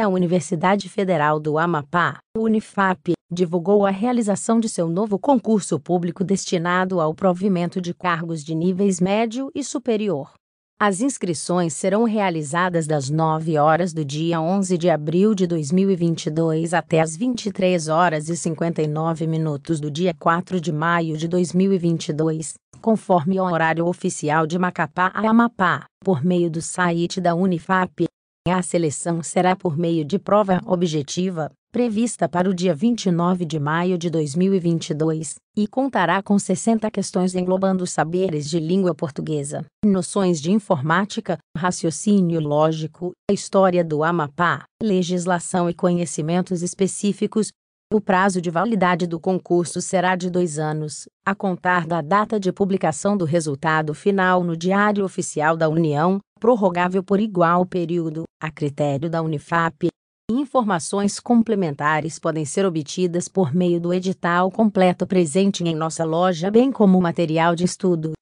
A Universidade Federal do Amapá, Unifap, divulgou a realização de seu novo concurso público destinado ao provimento de cargos de níveis médio e superior. As inscrições serão realizadas das 9 horas do dia 11 de abril de 2022 até as 23 horas e 59 minutos do dia 4 de maio de 2022, conforme o horário oficial de Macapá a Amapá, por meio do site da Unifap, a seleção será por meio de prova objetiva, prevista para o dia 29 de maio de 2022, e contará com 60 questões englobando saberes de língua portuguesa, noções de informática, raciocínio lógico, a história do Amapá, legislação e conhecimentos específicos. O prazo de validade do concurso será de dois anos, a contar da data de publicação do resultado final no Diário Oficial da União, prorrogável por igual período, a critério da Unifap. Informações complementares podem ser obtidas por meio do edital completo presente em nossa loja, bem como material de estudo.